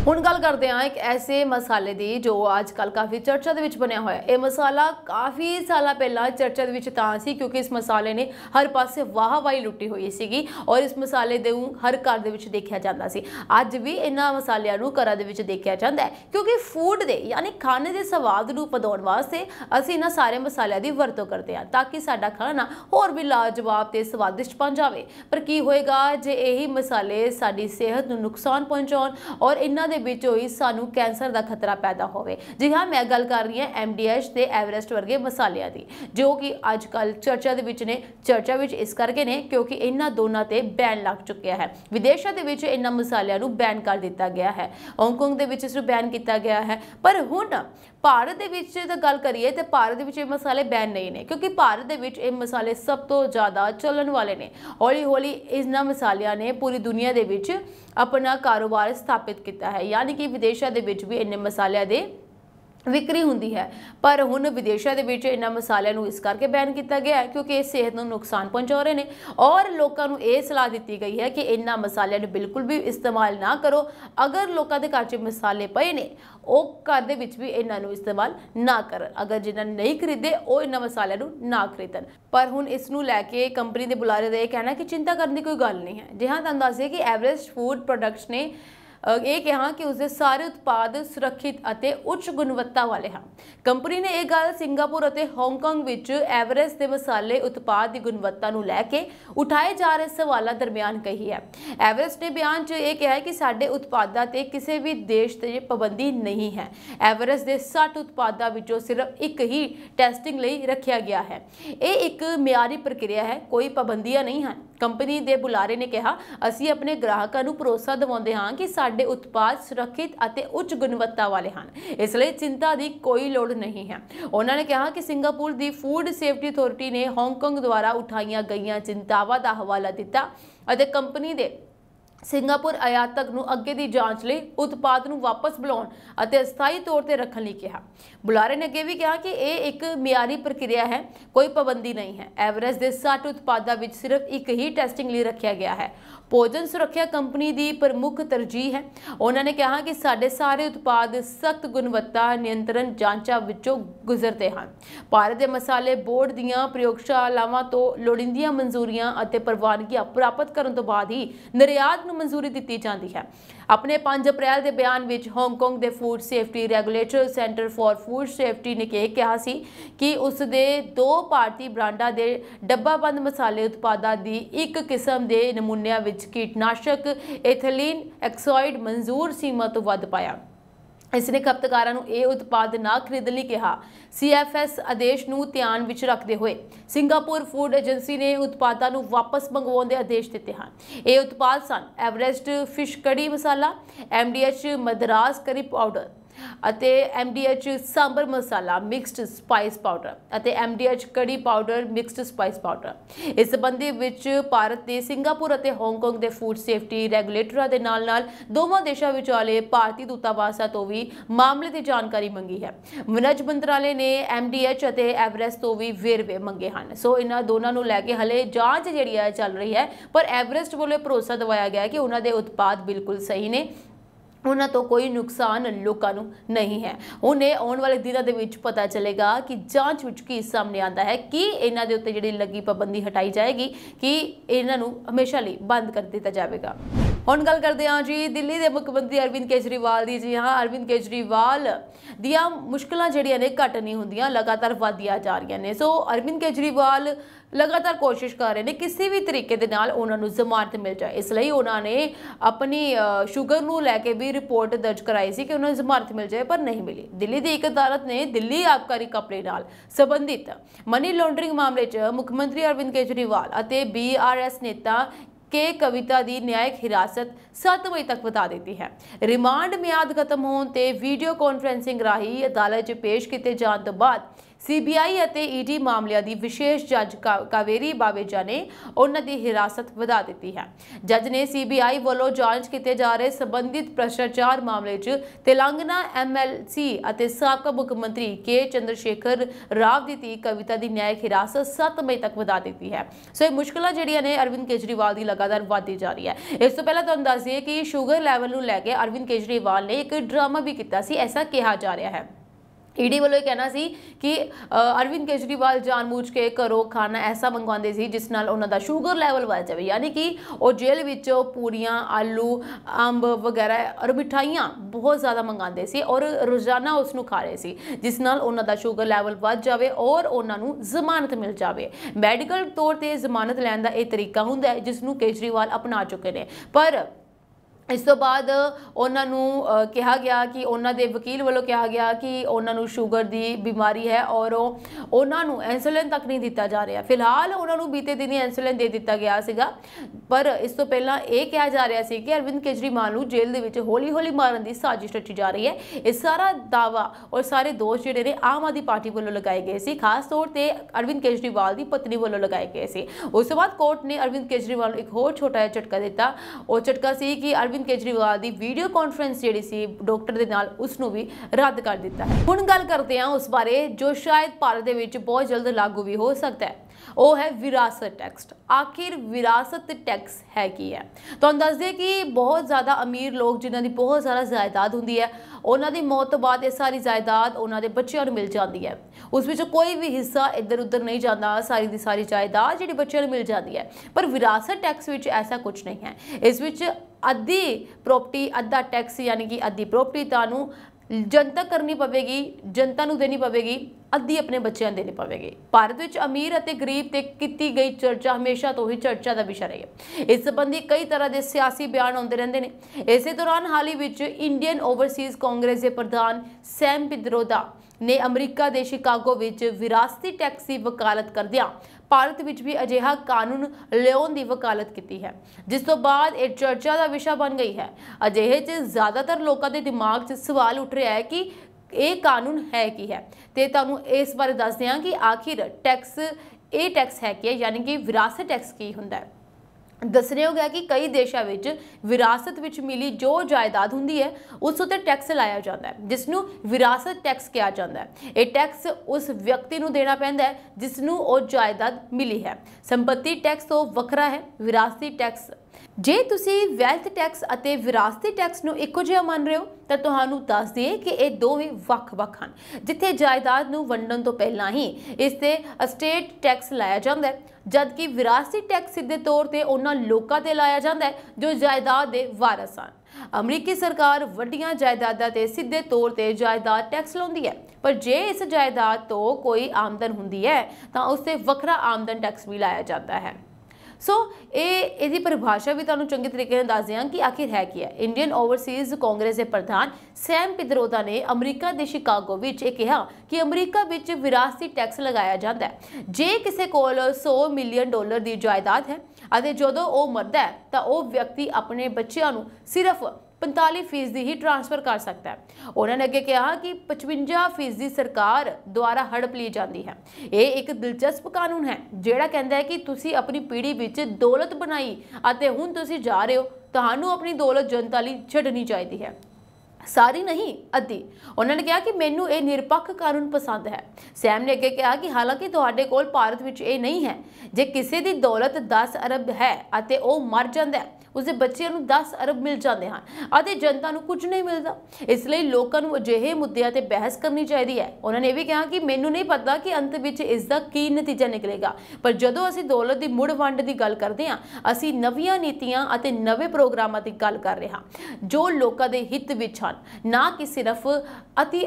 ਹੁਣ ਗੱਲ ਕਰਦੇ ਹਾਂ ਇੱਕ ਐਸੇ ਮਸਾਲੇ ਦੀ ਜੋ ਅੱਜ ਕੱਲ ਕਾਫੀ ਚਰਚਾ ਦੇ ਵਿੱਚ ਬਣਿਆ ਹੋਇਆ ਇਹ ਮਸਾਲਾ ਕਾਫੀ ਸਾਲਾਂ ਪਹਿਲਾਂ ਚਰਚਾ ਦੇ ਵਿੱਚ ਤਾਂ ਸੀ ਕਿਉਂਕਿ ਇਸ ਮਸਾਲੇ ਨੇ ਹਰ ਪਾਸੇ ਵਾਹਵਾਈ ਲੁੱਟੀ ਹੋਈ ਸੀਗੀ ਔਰ ਇਸ ਮਸਾਲੇ ਦੇ ਹਰ ਘਰ ਦੇ ਵਿੱਚ ਦੇਖਿਆ ਜਾਂਦਾ ਸੀ ਅੱਜ ਵੀ ਇਹਨਾਂ ਮਸਾਲਿਆਂ ਨੂੰ ਘਰਾਂ ਦੇ ਵਿੱਚ ਦੇਖਿਆ ਜਾਂਦਾ ਹੈ ਕਿਉਂਕਿ ਫੂਡ ਦੇ ਯਾਨੀ ਖਾਣੇ ਦੇ ਸਵਾਦ ਨੂੰ ਵਧਾਉਣ ਵਾਸਤੇ ਅਸੀਂ ਇਹਨਾਂ ਸਾਰੇ ਮਸਾਲਿਆਂ ਦੀ ਵਰਤੋਂ ਕਰਦੇ ਹਾਂ ਤਾਂ ਕਿ ਸਾਡਾ ਖਾਣਾ ਹੋਰ ਵੀ ਲਾਜਵਾਬ ਤੇ ਸਵਾਦਿਸ਼ਟ ਬਣ ਜਾਵੇ ਪਰ ਕੀ ਹੋਏਗਾ ਜੇ ਇਹੀ ਮਸਾਲੇ ਸਾਡੀ ਸਿਹਤ ਨੂੰ ਨੁਕਸਾਨ ਪਹੁੰਚਾਉਣ ਔਰ ਇਹਨਾਂ ਦੇ ਵਿੱਚ ਹੋਈ ਸਾਨੂੰ ਕੈਂਸਰ ਦਾ ਖਤਰਾ ਪੈਦਾ ਹੋਵੇ ਜੀ ਹਾਂ ਮੈਂ ਗੱਲ ਕਰ ਰਹੀ ਹਾਂ ਐਮਡੀਐਚ ਤੇ ਐਵਰੈਸਟ ਵਰਗੇ ਮਸਾਲਿਆਂ ਦੀ ਜੋ ਕਿ ਅੱਜ ਕੱਲ ਚਰਚਾ ਦੇ ਵਿੱਚ ਨੇ ਚਰਚਾ ਵਿੱਚ ਇਸ ਕਰਕੇ ਨੇ ਕਿਉਂਕਿ ਇਹਨਾਂ ਦੋਨਾਂ ਤੇ ਬੈਨ ਲੱਗ ਚੁੱਕਿਆ ਹੈ ਵਿਦੇਸ਼ਾਂ ਦੇ ਵਿੱਚ ਇਹਨਾਂ ਮਸਾਲਿਆਂ ਨੂੰ ਬੈਨ ਕਰ ਦਿੱਤਾ ਗਿਆ ਹੈ ਹਾਂਗਕਾਂਗ ਦੇ ਵਿੱਚ ਇਸ ਨੂੰ ਬੈਨ ਕੀਤਾ ਗਿਆ ਹੈ ਪਰ ਹੁਣ ਭਾਰਤ ਦੇ ਵਿੱਚ ਜੇ ਗੱਲ ਕਰੀਏ ਤੇ ਭਾਰਤ ਦੇ ਵਿੱਚ ਇਹ ਮਸਾਲੇ ਬੈਨ ਨਹੀਂ ਨੇ ਕਿਉਂਕਿ ਭਾਰਤ ਦੇ ਵਿੱਚ ਇਹ ਮਸਾਲੇ ਸਭ ਤੋਂ ਜ਼ਿਆਦਾ ਚੱਲਣ ਵਾਲੇ ਨੇ ਹੌਲੀ ਹੌਲੀ ਇਹਨਾਂ ਮਸਾਲਿਆਂ ਨੇ ਪੂਰੀ ਦੁਨੀਆ ਦੇ ਵਿੱਚ ਆਪਣਾ ਕਾਰੋਬਾਰ ਸਥਾਪਿਤ ਕੀਤਾ ਹੈ ਯਾਨੀ ਕਿ ਵਿਦੇਸ਼ਾਂ ਦੇ ਵਿੱਚ ਵੀ ਇਹਨੇ ਮਸਾਲਿਆਂ ਦੇ ਵਿਕਰੀ ਹੁੰਦੀ ਹੈ ਪਰ ਹੁਣ ਵਿਦੇਸ਼ਾਂ ਦੇ ਵਿੱਚ ਇਹਨਾਂ ਮਸਾਲਿਆਂ ਨੂੰ ਇਸ ਕਰਕੇ ਬੈਨ ਕੀਤਾ ਗਿਆ ਹੈ ਕਿਉਂਕਿ ਇਹ ਸਿਹਤ ਨੂੰ ਨੁਕਸਾਨ ਪਹੁੰਚਾ ਰਹੇ ਨੇ ਔਰ ਲੋਕਾਂ ਨੂੰ ਇਹ ਸਲਾਹ ਦਿੱਤੀ ਗਈ ਹੈ ਕਿ ਇਹਨਾਂ ਮਸਾਲਿਆਂ ਨੂੰ ਬਿਲਕੁਲ ਵੀ ਇਸਤੇਮਾਲ ਨਾ ਕਰੋ ਅਗਰ ਲੋਕਾਂ ਦੇ ਘਰ 'ਚ ਮਸਾਲੇ ਪਏ ਨੇ ਉਹ ਘਰ ਦੇ ਵਿੱਚ ਵੀ ਇਹਨਾਂ ਨੂੰ ਇਸਤੇਮਾਲ ਨਾ ਕਰਨ ਅਗਰ ਜਿਨ੍ਹਾਂ ਨਹੀਂ ਖਰੀਦੇ ਉਹ ਇਹਨਾਂ ਮਸਾਲਿਆਂ ਨੂੰ ਨਾ ਖਰੀਦਣ ਪਰ ਹੁਣ ਇਸ ਨੂੰ ਲੈ ਕੇ ਕੰਪਨੀ ਦੇ ਬੁਲਾਰੇ ਦਾ ਇਹ ਕਹਿਣਾ ਕਿ ਚਿੰਤਾ ਕਰਨ ਦੀ ਕੋਈ ਗੱਲ ਨਹੀਂ ਹੈ ਜਿਹਾਂ ਤੁਹਾਨੂੰ ਦੱਸਿਆ ਕਿ ਐਵਰੇਸਟ ਫੂਡ ਪ੍ਰੋਡਕਟਸ ਨੇ ਇਹ ਕਿਹਾ ਕਿ ਉਸ ਦੇ ਸਾਰੇ ਉਤਪਾਦ ਸੁਰੱਖਿਅਤ ਅਤੇ ਉੱਚ ਗੁਣਵੱਤਾ ਵਾਲੇ ਹਨ ਕੰਪਨੀ ਨੇ ਇਹ ਗੱਲ ਸਿੰਗਾਪੁਰ ਅਤੇ ਹਾਂਗਕਾਂਗ ਵਿੱਚ ਐਵਰੈਸਟ ਦੇ ਮਸਾਲੇ ਉਤਪਾਦ ਦੀ ਗੁਣਵੱਤਾ ਨੂੰ ਲੈ ਕੇ ਉਠਾਏ ਜਾ ਰਹੇ ਸਵਾਲਾਂ ਦਰਮਿਆਨ ਕਹੀ ਹੈ ਐਵਰੈਸਟ ਨੇ ਬਿਆਨ 'ਚ ਇਹ ਕਿਹਾ ਕਿ ਸਾਡੇ ਉਤਪਾਦਾਂ ਤੇ ਕਿਸੇ ਵੀ ਦੇਸ਼ ਤੇ ਪਾਬੰਦੀ ਨਹੀਂ ਹੈ ਐਵਰੈਸਟ ਦੇ 60 ਉਤਪਾਦਾਂ ਵਿੱਚੋਂ ਸਿਰਫ ਇੱਕ ਹੀ ਟੈਸਟਿੰਗ ਲਈ ਰੱਖਿਆ ਗਿਆ ਹੈ ਇਹ ਇੱਕ ਮਿਆਰੀ ਪ੍ਰਕਿਰਿਆ ਹੈ ਕੋਈ ਪਾਬੰਦੀਆਂ ਨਹੀਂ ਹਨ ਕੰਪਨੀ ਦੇ ਬੁਲਾਰੇ ਨੇ ਕਿਹਾ ਅਸੀਂ ਆਪਣੇ ਗ੍ਰਾਹਕਾਂ ਨੂੰ ਭਰੋਸਾ ਦਿਵਾਉਂਦੇ ਹਾਂ ਕਿ ਸਾਡੇ ਉਤਪਾਦ ਸੁਰੱਖਿਅਤ ਅਤੇ ਉੱਚ ਗੁਣਵੱਤਾ ਵਾਲੇ ਹਨ ਇਸ ਲਈ ਚਿੰਤਾ ਦੀ ਕੋਈ ਲੋੜ ਨਹੀਂ ਹੈ ਉਹਨਾਂ ਨੇ ਕਿਹਾ ਕਿ ਸਿੰਗਾਪੁਰ ਦੀ ਫੂਡ ਸੇਫਟੀ ਅਥਾਰਟੀ ਨੇ ਹਾਂਗਕਾਂਗ ਦੁਆਰਾ ਉਠਾਈਆਂ ਗਈਆਂ ਚਿੰਤਾਵਾਂ ਦਾ ਹਵਾਲਾ ਦਿੱਤਾ ਅਤੇ ਕੰਪਨੀ ਦੇ ਸਿੰਗਾਪੁਰ ਆਯਾਤਕ ਨੂੰ ਅੱਗੇ ਦੀ ਜਾਂਚ ਲਈ ਉਤਪਾਦ ਨੂੰ ਵਾਪਸ ਬੁਲਾਉਣ ਅਤੇ ਸਥਾਈ ਤੌਰ ਤੇ ਰੱਖਣ ਲਈ ਕਿਹਾ ਬੁਲਾਰੇ ਨੇ ਅੱਗੇ ਵੀ ਕਿਹਾ ਕਿ ਇਹ ਇੱਕ ਮਿਆਰੀ ਪ੍ਰਕਿਰਿਆ ਹੈ ਕੋਈ ਪਾਬੰਦੀ ਨਹੀਂ ਹੈ ਐਵਰੇਜ ਦੇ 60 ਉਤਪਾਦਾਂ ਵਿੱਚ ਸਿਰਫ ਇੱਕ ਹੀ ਟੈਸਟਿੰਗ ਲਈ ਰੱਖਿਆ ਗਿਆ ਹੈ ਭੋਜਨ ਸੁਰੱਖਿਆ ਕੰਪਨੀ ਦੀ ਪ੍ਰਮੁੱਖ ਤਰਜੀਹ ਹੈ ਉਹਨਾਂ ਨੇ ਕਿਹਾ ਕਿ ਸਾਡੇ ਸਾਰੇ ਉਤਪਾਦ ਸਖਤ ਗੁਣਵੱਤਾ ਨਿਯੰਤਰਣ ਜਾਂਚਾਂ ਵਿੱਚੋਂ ਗੁਜ਼ਰਦੇ ਹਨ ਭਾਰਤ ਦੇ ਮਸਾਲੇ ਬੋਰਡ ਦੀਆਂ ਪ੍ਰਯੋਗਸ਼ਾਲਾਵਾਂ ਤੋਂ ਲੋੜੀਂਦੀਆਂ ਮਨਜ਼ੂਰੀਆਂ ਅਤੇ ਪ੍ਰਵਾਨਗੀਆਂ ਪ੍ਰਾਪਤ ਕਰਨ ਤੋਂ ਬਾਅਦ ਹੀ ਨਿਰਯਾਤ ਨੂੰ ਮਨਜ਼ੂਰੀ ਦਿੱਤੀ ਜਾਂਦੀ ਹੈ ਆਪਣੇ 5 ਅਪ੍ਰੈਲ ਦੇ ਬਿਆਨ ਵਿੱਚ ਹਾਂਗਕਾਂਗ ਦੇ food safety regulator centre for food safety ਨੇ ਕਿਹਾ ਸੀ ਕਿ ਉਸ ਦੇ ਦੋ ਭਾਰਤੀ ਬ੍ਰਾਂਡਾਂ ਦੇ ਡੱਬਾਬੰਦ ਮਸਾਲੇ ਉਤਪਾਦਾਂ ਦੀ ਇੱਕ ਕਿਸਮ ਦੇ ਨਮੂਨਿਆਂ ਵਿੱਚ ਕੀਟਨਾਸ਼ਕ ਐਥਲੀਨ ਐਕਸੋਇਡ ਮਨਜ਼ੂਰ ਸੀਮਾ ਤੋਂ ਵੱਧ ਪਾਇਆ ਇਸ ਨੇ ਖਪਤਕਾਰਾਂ ਨੂੰ ਇਹ ਉਤਪਾਦ ਨਾ ਖਰੀਦਣ ਲਈ ਕਿਹਾ ਸੀਐਫਐਸ ਆਦੇਸ਼ ਨੂੰ ਧਿਆਨ ਵਿੱਚ ਰੱਖਦੇ ਹੋਏ ਸਿੰਗਾਪੁਰ ਫੂਡ ਏਜੰਸੀ ਨੇ ਉਤਪਾਦਾਂ ਨੂੰ ਵਾਪਸ ਮੰਗਵਾਉਣ ਦੇ ਆਦੇਸ਼ ਦਿੱਤੇ ਹਨ ਇਹ ਉਤਪਾਦ ਸਨ ਐਵਰੈਸਟ ਫਿਸ਼ ਕੜੀ ਮਸਾਲਾ ਐਮਡੀਐਚ ਮਦਰਾਸ ਕਰੀ ਪਾਊਡਰ ਅਤੇ MDH sambar masala mixed spice powder ਅਤੇ MDH curry powder mixed spice powder ਇਸ ਸੰਬੰਧੀ ਵਿੱਚ ਭਾਰਤ ਦੇ ਸਿੰਗਾਪੁਰ ਅਤੇ ਹਾਂਗਕਾਂਗ ਦੇ ਫੂਡ ਸੇਫਟੀ ਰੈਗੂਲੇਟਰਾਂ ਦੇ ਨਾਲ ਨਾਲ ਦੋਵਾਂ ਦੇਸ਼ਾਂ ਵਿਚਾਲੇ ਭਾਰਤੀ ਦੂਤਾਵਾਸਾਂ ਤੋਂ ਵੀ ਮਾਮਲੇ ਦੀ ਜਾਣਕਾਰੀ ਮੰਗੀ ਹੈ ਵਣਜ ਮੰਤਰਾਲੇ ਨੇ MDH ਅਤੇ ਐਵਰੈਸਟ ਤੋਂ ਵੀ ਵੇਰਵੇ ਮੰਗੇ ਹਨ ਸੋ ਇਹਨਾਂ ਦੋਨਾਂ ਨੂੰ ਲੈ ਕੇ ਹਲੇ ਜਾਂਚ ਜਿਹੜੀ ਹੈ ਚੱਲ ਰਹੀ ਹੈ ਪਰ ਐਵਰੈਸਟ ਵੱਲੋਂ ਭਰੋਸਾ ਦਿਵਾਇਆ ਗਿਆ ਕਿ ਉਹਨਾਂ ਦੇ ਉਤਪਾਦ ਬਿਲਕੁਲ ਸਹੀ ਨੇ ਉਹਨਾਂ ਤੋਂ ਕੋਈ ਨੁਕਸਾਨ ਲੋਕਾਂ ਨੂੰ ਨਹੀਂ ਹੈ ਉਹਨੇ ਆਉਣ ਵਾਲੇ ਦਿਨਾਂ ਦੇ ਵਿੱਚ ਪਤਾ ਚੱਲੇਗਾ ਕਿ ਜਾਂਚ ਵਿੱਚ ਕੀ ਸਾਹਮਣੇ ਆਂਦਾ ਹੈ ਕਿ ਇਹਨਾਂ ਦੇ ਉੱਤੇ ਜਿਹੜੀ ਲੱਗੀ ਪਾਬੰਦੀ ਹਟਾਈ ਜਾਏਗੀ ਕਿ ਇਹਨਾਂ ਨੂੰ ਹਮੇਸ਼ਾ ਲਈ ਬੰਦ ਕਰ ਦਿੱਤਾ ਜਾਵੇਗਾ ਹੁਣ ਗੱਲ ਕਰਦੇ ਹਾਂ ਜੀ ਦਿੱਲੀ ਦੇ ਮੁੱਖ ਮੰਤਰੀ ਅਰਵਿੰਦ ਕੇਜਰੀਵਾਲ ਦੀ ਜੀ ਹਾਂ ਅਰਵਿੰਦ ਕੇਜਰੀਵਾਲ ਦੀਆਂ ਮੁਸ਼ਕਲਾਂ ਜਿਹੜੀਆਂ ਨੇ ਘਟ ਨਹੀਂ ਹੁੰਦੀਆਂ ਲਗਾਤਾਰ ਵਧਦੀਆਂ ਜਾ ਰਹੀਆਂ ਨੇ ਸੋ ਅਰਵਿੰਦ ਕੇਜਰੀਵਾਲ ਲਗਾਤਾਰ ਕੋਸ਼ਿਸ਼ ਕਰ ਰਹੇ ਨੇ ਕਿਸੇ ਵੀ ਤਰੀਕੇ ਦੇ ਨਾਲ ਉਹਨਾਂ ਨੂੰ ਜ਼ਮਾਨਤ ਮਿਲ ਜਾਏ ਇਸ ਲਈ ਉਹਨਾਂ ਨੇ ਆਪਣੀ ਸ਼ੂਗਰ ਨੂੰ ਲੈ ਕੇ ਵੀ ਰਿਪੋਰਟ ਦਰਜ ਕਰਾਈ ਸੀ ਕਿ ਉਹਨਾਂ ਨੂੰ ਜ਼ਮਾਨਤ ਮਿਲ ਜਾਏ ਪਰ ਨਹੀਂ ਮਿਲੀ ਦਿੱਲੀ ਦੀ ਇੱਕ ਅਦਾਲਤ ਨੇ ਦਿੱਲੀ ਆਪਕਾਰੀ ਕਪੜੇ ਨਾਲ ਸੰਬੰਧਿਤ ਮਨੀ ਲਾਂਡਰਿੰਗ ਮਾਮਲੇ 'ਚ ਮੁੱਖ ਮੰਤਰੀ ਅਰਵਿੰਦ ਕੇਜਰੀਵਾਲ ਅਤੇ ਬੀਆਰਐਸ ਨੇਤਾ ਕੇ ਕਵਿਤਾ ਦੀ ਨਿਆਇਕ ਹਿਰਾਸਤ 7 ਮਈ ਤੱਕ ਵਧਾ ਦਿੱਤੀ ਹੈ ਰਿਮਾਂਡ ਮਿਆਦ ਖਤਮ ਹੋਣ ਤੇ ਵੀਡੀਓ ਕਾਨਫਰੈਂਸਿੰਗ ਰਾਹੀਂ ਅਦਾਲਤ 'ਚ ਪੇਸ਼ ਕੀਤੇ ਜਾਣ ਤੋਂ ਬਾਅਦ ਸੀਬੀਆਈ ਅਤੇ ਈਡੀ ਮਾਮਲਿਆਂ ਦੀ ਵਿਸ਼ੇਸ਼ ਜੱਜ ਕਾਵੇਰੀ ਬਾਵੇਜਾ ਨੇ ਉਹਨਾਂ ਦੀ ਹਿਰਾਸਤ ਵਧਾ ਦਿੱਤੀ ਹੈ ਜੱਜ ਨੇ ਸੀਬੀਆਈ ਵੱਲੋਂ ਜਾਂਚ ਕੀਤੇ ਜਾ ਰਹੇ ਸੰਬੰਧਿਤ ਭ੍ਰਿਸ਼ਟਾਚਾਰ ਮਾਮਲੇ 'ਚ ਤੇਲੰਗਨਾ ਐਮਐਲਸੀ ਅਤੇ ਸਾਬਕਾ ਮੁੱਖ ਮੰਤਰੀ ਕੇ ਚੰਦਰਸ਼ੇਖਰ ਰਾਵ ਦੀ ਤੀ ਕਵਿਤਾ ਦੀ ਨਿਆਇਕ ਹਿਰਾਸਤ 7 ਮਈ ਤੱਕ ਵਧਾ ਦਿੱਤੀ ਹੈ ਸੋ ਇਹ ਮੁਸ਼ਕਲਾਂ ਜਿਹੜੀਆਂ ਨੇ ਅਰਵਿੰਦ ਕੇਜਰੀਵਾਲ ਦੀ ਲਗਾਤਾਰ ਵਧਦੀ ਜਾ ਰਹੀ ਹੈ ਇਸ ਤੋਂ ਪਹਿਲਾਂ ਤੁਹਾਨੂੰ ਦੱਸ ਦਈਏ ਕਿ ਸ਼ੂਗਰ ਲੈਵਲ ਨੂੰ ਲੈ ਕੇ ਅਰਵਿੰਦ ਕੇਜਰੀਵਾਲ ਨੇ ਇੱਕ ਡਰਾਮਾ ਵੀ ਕੀਤਾ ਸੀ ਐਸਾ ਕਿਹਾ ਜਾ ਰਿਹਾ ਹੈ ਈਡੀ ਵੱਲੋਂ ਇਹ ਕਹਿਣਾ ਸੀ ਕਿ ਅਰਵਿੰਦ ਕੇਜਰੀਵਾਲ ਜਾਨਮੂਝ ਕੇ ਕਰੋ ਖਾਣਾ ਐਸਾ ਮੰਗਵਾਉਂਦੇ ਸੀ ਜਿਸ ਨਾਲ ਉਹਨਾਂ ਦਾ ਸ਼ੂਗਰ ਲੈਵਲ ਵੱਧ ਜਾਵੇ ਯਾਨੀ ਕਿ ਉਹ ਜੇਲ੍ਹ ਵਿੱਚ ਪੂਰੀਆਂ ਆਲੂ ਅੰਬ ਵਗੈਰਾ ਔਰ ਮਿਠਾਈਆਂ ਬਹੁਤ ਜ਼ਿਆਦਾ ਮੰਗਾਉਂਦੇ ਸੀ ਔਰ ਰੋਜ਼ਾਨਾ ਉਸ ਨੂੰ ਖਾ ਰਹੇ ਸੀ ਜਿਸ ਨਾਲ ਉਹਨਾਂ ਦਾ ਸ਼ੂਗਰ ਲੈਵਲ ਵੱਧ ਜਾਵੇ ਔਰ ਉਹਨਾਂ ਨੂੰ ਜ਼ਮਾਨਤ ਮਿਲ ਜਾਵੇ ਮੈਡੀਕਲ ਤੌਰ ਤੇ ਜ਼ਮਾਨਤ ਲੈਣ ਦਾ ਇਹ ਤਰੀਕਾ ਹੁੰਦਾ ਹੈ ਜਿਸ ਨੂੰ ਕੇਜਰੀਵਾਲ ਅਪਣਾ ਚੁੱਕੇ ਨੇ ਪਰ ਇਸ ਤੋਂ ਬਾਅਦ ਉਹਨਾਂ ਨੂੰ ਕਿਹਾ ਗਿਆ ਕਿ ਉਹਨਾਂ ਦੇ ਵਕੀਲ ਵੱਲੋਂ ਕਿਹਾ ਗਿਆ ਕਿ ਉਹਨਾਂ ਨੂੰ ਸ਼ੂਗਰ ਦੀ ਬਿਮਾਰੀ ਹੈ ਔਰ ਉਹਨਾਂ ਨੂੰ ਇਨਸੂਲਿਨ ਤੱਕ ਨਹੀਂ ਦਿੱਤਾ ਜਾ ਰਿਹਾ ਫਿਲਹਾਲ ਉਹਨਾਂ ਨੂੰ ਬੀਤੇ ਦਿਨੀ ਇਨਸੂਲਿਨ ਦੇ ਦਿੱਤਾ ਗਿਆ ਸੀਗਾ ਪਰ ਇਸ ਤੋਂ ਪਹਿਲਾਂ ਇਹ ਕਿਹਾ ਜਾ ਰਿਹਾ ਸੀ ਕਿ ਅਰਵਿੰਦ ਕੇਜਰੀਵਾਲ ਨੂੰ ਜੇਲ੍ਹ ਦੇ ਵਿੱਚ ਹੌਲੀ-ਹੌਲੀ ਮਾਰਨ ਦੀ ਸਾਜ਼ਿਸ਼ ਰਚੀ ਜਾ ਰਹੀ ਹੈ ਇਹ ਸਾਰਾ ਦਾਵਾ ਔਰ ਸਾਰੇ ਦੋਸ਼ ਜਿਹੜੇ ਨੇ ਆਮ ਆਦੀ ਪਾਰਟੀ ਵੱਲੋਂ ਲਗਾਏ ਗਏ ਸੀ ਖਾਸ ਤੌਰ ਤੇ ਅਰਵਿੰਦ ਕੇਜਰੀਵਾਲ ਦੀ ਪਤਨੀ ਵੱਲੋਂ ਲਗਾਏ ਗਏ ਸੀ ਉਸ ਤੋਂ ਬਾਅਦ ਕੋਰਟ ਨੇ ਅਰਵਿੰਦ ਕੇਜਰੀਵਾਲ ਨੂੰ ਇੱਕ ਹੋਰ ਛੋਟਾ ਜਿਹਾ ਝਟਕਾ ਦਿੱਤਾ ਉਹ ਝਟਕਾ ਸੀ ਕਿ ਅਰਵਿੰਦ ਅਰਵਿੰਦ ਕੇਜਰੀਵਾਲ ਦੀ ਵੀਡੀਓ ਕਾਨਫਰੰਸ ਜਿਹੜੀ ਸੀ ਡਾਕਟਰ ਦੇ ਨਾਲ ਉਸ ਨੂੰ ਵੀ ਰੱਦ ਕਰ ਦਿੱਤਾ ਹੈ ਹੁਣ ਗੱਲ ਕਰਦੇ ਹਾਂ ਉਸ ਬਾਰੇ ਜੋ ਸ਼ਾਇਦ ਭਾਰਤ ਦੇ ਵਿੱਚ ਬਹੁਤ ਜਲਦ ਲਾਗੂ ਵੀ ਹੋ ਸਕਦਾ ਹੈ ਉਹ ਹੈ ਵਿਰਾਸਤ ਟੈਕਸ ਆਖਿਰ ਵਿਰਾਸਤ ਟੈਕਸ ਹੈ ਕੀ ਹੈ ਤੁਹਾਨੂੰ ਦੱਸ ਦਈਏ ਕਿ ਬਹੁਤ ਜ਼ਿਆਦਾ ਅਮੀਰ ਲੋਕ ਜਿਨ੍ਹਾਂ ਦੀ ਬਹੁਤ ਸਾਰਾ ਜਾਇਦਾਦ ਹੁੰਦੀ ਹੈ ਉਹਨਾਂ ਦੀ ਮੌਤ ਤੋਂ ਬਾਅਦ ਇਹ ਸਾਰੀ ਜਾਇਦਾਦ ਉਹਨਾਂ ਦੇ ਬੱਚਿਆਂ ਨੂੰ ਮਿਲ ਜਾਂਦੀ ਹੈ ਉਸ ਵਿੱਚ ਕੋਈ ਵੀ ਹਿੱਸਾ ਇੱਧਰ ਉੱਧਰ ਨਹੀਂ ਜਾਂਦਾ ਸਾਰੀ ਦੀ ਸਾਰੀ ਜਾਇਦਾਦ ਜਿਹੜੀ ਬੱਚਿਆਂ ਨੂੰ ਮਿਲ ਜਾਂਦੀ ਹੈ ਪਰ ਵਿਰਾਸਤ ਟੈਕਸ ਵਿੱਚ ਐਸਾ ਕੁਝ ਨਹੀਂ ਹੈ ਇਸ ਵਿੱਚ ਅੱਧੀ ਪ੍ਰਾਪਰਟੀ ਅੱਧਾ ਟੈਕਸ ਯਾਨੀ ਕਿ ਅੱਧੀ ਪ੍ਰਾਪਰਟੀ ਤੁਹਾਨੂੰ ਜਨਤਾ ਕਰਨੀ ਪਵੇਗੀ ਜਨਤਾ ਨੂੰ ਦੇਣੀ ਪਵੇਗੀ ਅੱਧੀ ਆਪਣੇ ਬੱਚਿਆਂ ਦੇ ਦੇਣੀ ਪਵੇਗੀ ਭਾਰਤ ਵਿੱਚ ਅਮੀਰ ਅਤੇ ਗਰੀਬ ਤੇ ਕੀਤੀ ਗਈ ਚਰਚਾ ਹਮੇਸ਼ਾ ਤੋਂ ਹੀ ਚਰਚਾ ਦਾ ਵਿਸ਼ਾ ਰਹੀ ਹੈ ਇਸ ਸੰਬੰਧੀ ਕਈ ਤਰ੍ਹਾਂ ਦੇ ਸਿਆਸੀ ਬਿਆਨ ਆਉਂਦੇ ਰਹਿੰਦੇ ਨੇ ਇਸੇ ਦੌਰਾਨ ਹਾਲ ਹੀ ਵਿੱਚ ਇੰਡੀਅਨ ਓਵਰਸੀਜ਼ ਕਾਂਗਰਸ ਦੇ ਪ੍ਰਧਾਨ ਸੈਮ ਪਿਦਰੋਦਾ ਨੇ ਅਮਰੀਕਾ ਦੇ ਸ਼ਿਕਾਗੋ ਵਿੱਚ ਵਿਰਾਸਤੀ ਟੈਕਸੀ ਵਕਾਲਤ ਕਰਦਿਆਂ ਭਾਰਤ ਵਿੱਚ ਵੀ ਅਜਿਹਾ ਕਾਨੂੰਨ ਲਿਆਉਣ ਦੀ ਵਕਾਲਤ ਕੀਤੀ ਹੈ ਜਿਸ ਤੋਂ ਬਾਅਦ ਇਹ ਚਰਚਾ ਦਾ ਵਿਸ਼ਾ ਬਣ ਗਈ ਹੈ ਅਜਿਹੇ 'ਚ ਜ਼ਿਆਦਾਤਰ ਲੋਕਾਂ ਦੇ ਦਿਮਾਗ 'ਚ ਸਵਾਲ ਉੱਠ ਰਿਹਾ ਹੈ ਕਿ ਇਹ ਕਾਨੂੰਨ ਹੈ ਕੀ ਹੈ ਤੇ ਤੁਹਾਨੂੰ ਇਸ ਬਾਰੇ ਦੱਸਦੇ ਹਾਂ ਕਿ ਆਖਿਰ ਟੈਕਸ ਇਹ ਟੈਕਸ ਹੈ ਕੀ ਹੈ ਯਾਨੀ ਕਿ ਵਿਰਾਸਤ ਟੈਕਸ ਕੀ ਹੁੰਦਾ ਹੈ ਦੱਸਣਯੋਗ ਗਿਆ ਕਿ ਕਈ ਦੇਸ਼ਾਂ ਵਿੱਚ ਵਿਰਾਸਤ ਵਿੱਚ ਮਿਲੀ ਜੋ ਜਾਇਦਾਦ ਹੁੰਦੀ ਹੈ ਉਸ ਉੱਤੇ ਟੈਕਸ ਲਾਇਆ ਜਾਂਦਾ ਹੈ ਜਿਸ ਨੂੰ ਵਿਰਾਸਤ ਟੈਕਸ ਕਿਹਾ ਜਾਂਦਾ ਹੈ ਇਹ ਟੈਕਸ ਉਸ ਵਿਅਕਤੀ ਨੂੰ ਦੇਣਾ ਪੈਂਦਾ ਹੈ ਜਿਸ ਨੂੰ ਉਹ ਜਾਇਦਾਦ ਮਿਲੀ ਹੈ ਸੰਪਤੀ ਟੈਕਸ ਤੋਂ ਵੱਖਰਾ ਹੈ ਵਿਰਾਸਤੀ ਟੈਕਸ ਜੇ ਤੁਸੀਂ ਵੈਲਥ ਟੈਕਸ ਅਤੇ ਵਿਰਾਸਤੀ ਟੈਕਸ ਨੂੰ ਇੱਕੋ ਜਿਹਾ ਮੰਨ ਰਹੇ ਹੋ ਤਾਂ ਤੁਹਾਨੂੰ ਦੱਸ ਦਈਏ ਕਿ ਇਹ ਦੋਵੇਂ ਵੱਖ-ਵੱਖ ਹਨ ਜਿੱਥੇ ਜਾਇਦਾਦ ਨੂੰ ਵੰਡਣ ਤੋਂ ਪਹਿਲਾਂ ਹੀ ਇਸ ਤੇ ਅਸਟੇਟ ਟੈਕਸ ਲਾਇਆ ਜਾਂਦਾ ਹੈ ਜਦਕਿ ਵਿਰਾਸਤੀ ਟੈਕਸ ਸਿੱਧੇ ਤੌਰ ਤੇ ਉਹਨਾਂ ਲੋਕਾਂ ਤੇ ਲਾਇਆ ਜਾਂਦਾ ਹੈ ਜੋ ਜਾਇਦਾਦ ਦੇ ਵਾਰਸ ਹਨ ਅਮਰੀਕੀ ਸਰਕਾਰ ਵੱਡੀਆਂ ਜਾਇਦਾਦਾਂ ਤੇ ਸਿੱਧੇ ਤੌਰ ਤੇ ਜਾਇਦਾਦ ਟੈਕਸ ਲਾਉਂਦੀ ਹੈ ਪਰ ਜੇ ਇਸ ਜਾਇਦਾਦ ਤੋਂ ਕੋਈ ਆਮਦਨ ਹੁੰਦੀ ਹੈ ਤਾਂ ਉਸ ਤੇ ਵੱਖਰਾ ਆਮਦਨ ਟੈਕਸ ਵੀ ਲਾਇਆ ਜਾਂਦਾ ਹੈ ਸੋ ਇਹ ਇਹਦੀ ਪਰਿਭਾਸ਼ਾ ਵੀ ਤੁਹਾਨੂੰ ਚੰਗੇ ਤਰੀਕੇ ਨਾਲ ਦੱਸ ਦਿਆਂ ਕਿ ਆਖਿਰ ਹੈ ਕੀ ਹੈ ਇੰਡੀਅਨ ਓਵਰਸੀਜ਼ ਕਾਂਗਰਸ ਦੇ ਪ੍ਰਧਾਨ ਸੈਮ ਪਿਦਰੋਦਾ ਨੇ ਅਮਰੀਕਾ ਦੇ ਸ਼ਿਕਾਗੋ ਵਿੱਚ ਇਹ ਕਿਹਾ ਕਿ ਅਮਰੀਕਾ ਵਿੱਚ ਵਿਰਾਸਤੀ ਟੈਕਸ ਲਗਾਇਆ ਜਾਂਦਾ ਹੈ ਜੇ ਕਿਸੇ ਕੋਲ 100 ਮਿਲੀਅਨ ਡਾਲਰ ਦੀ ਜਾਇਦਾਦ ਹੈ ਅਤੇ ਜਦੋਂ ਉਹ ਮਰਦਾ ਹੈ ਤਾਂ ਉਹ ਵਿਅਕਤੀ ਆਪਣੇ ਬੱਚਿਆਂ ਨੂੰ ਸਿਰਫ 45% ਫੀਸਦੀ ਹੀ ਟ੍ਰਾਂਸਫਰ ਕਰ ਸਕਦਾ ਹੈ ਉਹਨਾਂ ਨੇ ਅੱਗੇ ਕਿਹਾ ਕਿ 55% ਫੀਸਦੀ ਸਰਕਾਰ ਦੁਆਰਾ ਹੜਪ ਲਈ ਜਾਂਦੀ ਹੈ ਇਹ ਇੱਕ ਦਿਲਚਸਪ ਕਾਨੂੰਨ ਹੈ ਜਿਹੜਾ ਕਹਿੰਦਾ ਹੈ ਕਿ ਤੁਸੀਂ ਆਪਣੀ ਪੀੜ੍ਹੀ ਵਿੱਚ ਦੌਲਤ ਬਣਾਈ ਅਤੇ ਹੁਣ ਤੁਸੀਂ ਜਾ ਰਹੇ ਹੋ ਤੁਹਾਨੂੰ ਆਪਣੀ ਦੌਲਤ ਜਨਤਾ ਲਈ ਛੱਡਣੀ ਚਾਹੀਦੀ ਹੈ ਸਾਰੀ ਨਹੀਂ ਅੱਧੀ ਉਹਨਾਂ ਨੇ ਕਿਹਾ ਕਿ ਮੈਨੂੰ ਇਹ ਨਿਰਪੱਖ ਕਾਨੂੰਨ ਪਸੰਦ ਹੈ ਸੈਮ ਨੇ ਅੱਗੇ ਕਿਹਾ ਕਿ ਹਾਲਾਂਕਿ ਤੁਹਾਡੇ ਕੋਲ ਭਾਰਤ ਵਿੱਚ ਇਹ ਨਹੀਂ ਹੈ ਜੇ ਕਿਸੇ ਦੀ ਦੌਲਤ 10 ਅਰਬ ਹੈ ਅਤੇ ਉਹ ਮਰ ਜਾਂਦਾ ਹੈ ਉਸਦੇ ਬੱਚਿਆਂ ਨੂੰ 10 ਅਰਬ ਮਿਲ ਜਾਂਦੇ ਹਨ ਅਤੇ ਜਨਤਾ ਨੂੰ ਕੁਝ ਨਹੀਂ ਮਿਲਦਾ ਇਸ ਲਈ ਲੋਕਾਂ ਨੂੰ ਅਜਿਹੇ ਮੁੱਦਿਆਂ ਤੇ ਬਹਿਸ ਕਰਨੀ ਚਾਹੀਦੀ ਹੈ ਉਹਨਾਂ ਨੇ ਵੀ ਕਿਹਾ ਕਿ ਮੈਨੂੰ ਨਹੀਂ ਪਤਾ ਕਿ ਅੰਤ ਵਿੱਚ ਇਸ ਦਾ ਕੀ ਨਤੀਜਾ ਨਿਕਲੇਗਾ ਪਰ ਜਦੋਂ ਅਸੀਂ ਦੌਲਤ ਦੀ ਮੁੜ ਵੰਡ ਦੀ ਗੱਲ ਕਰਦੇ ਹਾਂ ਅਸੀਂ ਨਵੀਆਂ ਨੀਤੀਆਂ ਅਤੇ ਨਵੇਂ ਪ੍ਰੋਗਰਾਮਾਂ ਦੀ ਗੱਲ ਕਰ ਰਹੇ ਹਾਂ ਜੋ ਲੋਕਾਂ ਦੇ ਹਿੱਤ ਵਿੱਚ ਹਨ ਨਾ ਕਿ ਸਿਰਫ ਅਤੀ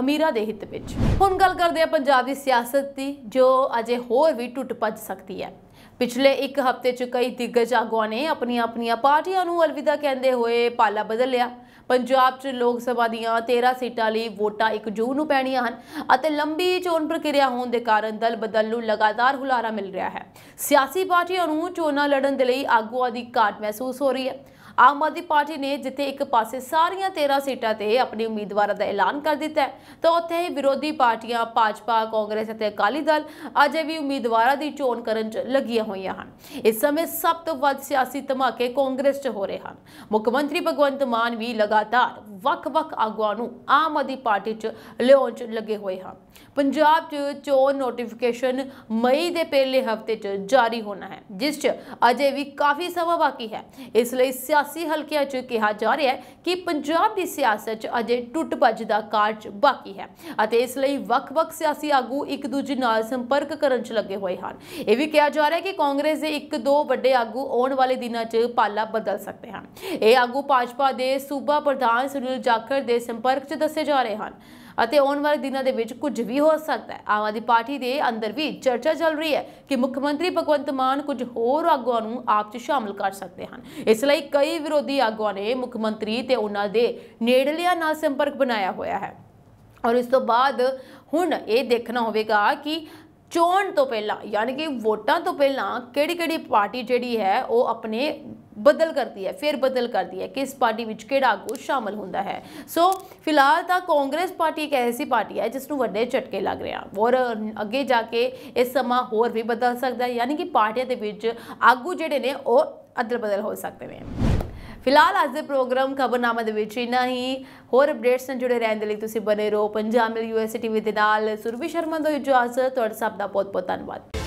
ਅਮੀਰਾਂ ਦੇ ਹਿੱਤ ਵਿੱਚ ਹੁਣ ਗੱਲ ਕਰਦੇ ਹਾਂ ਪੰਜਾਬ ਦੀ ਸਿਆਸਤ ਦੀ ਜੋ ਅਜੇ ਹੋਰ ਵੀ ਟੁੱਟ ਪੱਜ ਸਕਦੀ ਹੈ ਪਿਛਲੇ ਇੱਕ ਹਫ਼ਤੇ 'ਚ ਕਈ ਦਿੱਗਜ ਆਗੂਆਂ ਨੇ ਆਪਣੀਆਂ ਆਪਣੀਆਂ ਪਾਰਟੀਆਂ ਨੂੰ ਅਲਵਿਦਾ ਕਹਿੰਦੇ ਹੋਏ ਪਾਲਾ ਬਦਲ ਲਿਆ ਪੰਜਾਬ 'ਚ ਲੋਕ ਸਭਾ ਦੀਆਂ 13 ਸੀਟਾਂ ਲਈ ਵੋਟਾਂ ਇੱਕ ਜੂਨ ਨੂੰ ਪੈਣੀਆਂ ਹਨ ਅਤੇ ਲੰਬੀ ਚੋਣ ਪ੍ਰਕਿਰਿਆ ਹੋਣ ਦੇ ਕਾਰਨ ਦਲ ਬਦਲ ਨੂੰ ਲਗਾਤਾਰ ਹੁਲਾਰਾ ਮਿਲ ਰਿਹਾ ਹੈ ਸਿਆਸੀ ਪਾਰਟੀਆਂ ਨੂੰ ਚੋਣਾਂ ਲੜਨ ਦੇ ਲਈ ਆਗੂਆਂ ਦੀ ਘਾਟ ਮਹਿਸੂਸ ਹੋ ਰਹੀ ਹੈ ਆਮ ਆਦਮੀ ਪਾਰਟੀ ਨੇ ਜਿੱਥੇ ਇੱਕ ਪਾਸੇ ਸਾਰੀਆਂ 13 ਸੀਟਾਂ ਤੇ ਆਪਣੇ ਉਮੀਦਵਾਰਾਂ ਦਾ ਐਲਾਨ ਕਰ ਦਿੱਤਾ ਹੈ ਤਾਂ ਉੱਥੇ ਹੀ ਵਿਰੋਧੀ ਪਾਰਟੀਆਂ ਭਾਜਪਾ ਕਾਂਗਰਸ ਅਤੇ ਅਕਾਲੀ ਦਲ ਅਜੇ ਵੀ ਉਮੀਦਵਾਰਾਂ ਦੀ ਚੋਣ ਕਰਨ 'ਚ ਲੱਗੀਆਂ ਹੋਈਆਂ ਹਨ ਇਸ ਸਮੇਂ ਸਭ ਤੋਂ ਵੱਧ ਸਿਆਸੀ ਧਮਾਕੇ ਕਾਂਗਰਸ 'ਚ ਹੋ ਰਹੇ ਹਨ ਮੁੱਖ ਮੰਤਰੀ ਭਗਵੰਤ ਮਾਨ ਵੀ ਲਗਾਤਾਰ ਵੱਖ-ਵੱਖ ਆਗੂਆਂ ਨੂੰ ਆਮ ਆਦਮੀ ਪਾਰਟੀ 'ਚ ਲਿਆਉਣ 'ਚ ਲੱਗੇ ਹੋਏ ਹਨ ਪੰਜਾਬ 'ਚ ਚੋਣ ਨੋਟੀਫਿਕੇਸ਼ਨ ਮਈ ਦੇ ਪਹਿਲੇ ਹਫ਼ਤੇ 'ਚ ਜਾਰੀ ਹੋਣਾ ਹੈ ਜਿਸ 'ਚ ਅਜੇ ਵੀ ਕਾਫੀ ਸਮਾਂ ਬਾਕੀ ਹੈ ਇਸ ਲਈ ਸਿਆਸੀ ਸਿਆਸੀ ਹਲਕਿਆਂ 'ਚ ਕਿਹਾ ਜਾ ਰਿਹਾ ਹੈ ਕਿ ਪੰਜਾਬ ਦੀ ਸਿਆਸਤ 'ਚ ਅਜੇ ਟੁੱਟ ਭੱਜ ਦਾ ਕਾਰਜ ਬਾਕੀ ਹੈ ਅਤੇ ਇਸ ਲਈ ਵੱਖ-ਵੱਖ ਸਿਆਸੀ ਆਗੂ ਇੱਕ ਦੂਜੇ ਨਾਲ ਸੰਪਰਕ ਕਰਨ 'ਚ ਲੱਗੇ ਹੋਏ ਹਨ ਇਹ ਵੀ ਕਿਹਾ ਜਾ ਰਿਹਾ ਹੈ ਕਿ ਕਾਂਗਰਸ ਦੇ ਇੱਕ ਦੋ ਵੱਡੇ ਆਗੂ ਆਉਣ ਵਾਲੇ ਦਿਨਾਂ 'ਚ ਪਾਲਾ ਬਦਲ ਸਕਦੇ ਹਨ ਇਹ ਆਗੂ ਭਾਜਪਾ ਦੇ ਸੂਬਾ ਪ੍ਰਧਾਨ ਸੁਨੀਲ ਜਾਖੜ ਦੇ ਸੰਪਰਕ 'ਚ ਦੱਸੇ ਜਾ ਰਹੇ ਹਨ ਅਤੇ ਆਉਣ ਵਾਲੇ ਦਿਨਾਂ ਦੇ ਵਿੱਚ ਕੁਝ ਵੀ ਹੋ ਸਕਦਾ ਹੈ ਆਮ ਪਾਰਟੀ ਦੇ ਅੰਦਰ ਵੀ ਚਰਚਾ ਚੱਲ ਰਹੀ ਹੈ ਕਿ ਮੁੱਖ ਮੰਤਰੀ ਭਗਵੰਤ ਮਾਨ ਕੁਝ ਹੋਰ ਆਗੂਆਂ ਨੂੰ ਆਪ 'ਚ ਸ਼ਾਮਲ ਕਰ ਸਕਦੇ ਹਨ ਇਸ ਲਈ ਕਈ ਵਿਰੋਧੀ ਆਗੂਆਂ ਨੇ ਮੁੱਖ ਮੰਤਰੀ ਤੇ ਉਹਨਾਂ ਦੇ ਨੇੜਲਿਆਂ ਨਾਲ ਸੰਪਰਕ ਬਣਾਇਆ ਹੋਇਆ ਹੈ ਔਰ ਇਸ ਤੋਂ ਬਾਅਦ ਹੁਣ ਇਹ ਦੇਖਣਾ ਹੋਵੇਗਾ ਕਿ ਚੋਣ ਤੋਂ ਪਹਿਲਾਂ ਯਾਨੀ ਕਿ ਵੋਟਾਂ ਤੋਂ ਪਹਿਲਾਂ ਕਿਹੜੀ ਕਿਹੜੀ ਪਾਰਟੀ ਜਿਹੜੀ ਹੈ ਉਹ ਆਪਣੇ ਬਦਲ ਕਰਦੀ ਹੈ ਫਿਰ ਬਦਲ ਕਰਦੀ ਹੈ ਕਿ ਇਸ ਪਾਰਟੀ ਵਿੱਚ ਕਿਹੜਾ ਆਗੂ ਸ਼ਾਮਲ ਹੁੰਦਾ ਹੈ ਸੋ ਫਿਲਹਾਲ ਤਾਂ ਕਾਂਗਰਸ ਪਾਰਟੀ ਇੱਕ ਐਸੀ ਪਾਰਟੀ ਹੈ ਜਿਸ ਨੂੰ ਵੱਡੇ ਝਟਕੇ ਲੱਗ ਰਹੇ ਹਨ ਔਰ ਅੱਗੇ ਜਾ ਕੇ ਇਸ ਸਮਾਂ ਹੋਰ ਵੀ ਬਦਲ ਸਕਦਾ ਹੈ ਯਾਨੀ ਕਿ ਪਾਰਟੀਆਂ ਦੇ ਵਿੱਚ ਆਗੂ ਜਿਹੜੇ ਨੇ ਉਹ ਅਦਲ ਬਦਲ ਹੋ ਸਕਦੇ ਨੇ ਫਿਲਹਾਲ ਅੱਜ ਦੇ ਪ੍ਰੋਗਰਾਮ ਖਬਰਨਾਮਾ ਦੇ ਵਿੱਚ ਇਨਾ ਹੀ ਹੋਰ ਅਪਡੇਟਸ ਨਾਲ ਜੁੜੇ ਰਹਿਣ ਦੇ ਲਈ ਤੁਸੀਂ ਬਨੇ ਰਹੋ ਪੰਜਾਬ ਮਿਲ ਯੂਐਸਟੀ ਟੀਵੀ ਦੇ ਨਾਲ ਸੁਰਵੀ ਸ਼ਰਮਾ ਤੋਂ ਇਜਾਜ਼ਤ ਤੁਹਾਡਾ ਸਭ ਦਾ ਬਹੁਤ ਬਹੁਤ ਧੰਨਵਾਦ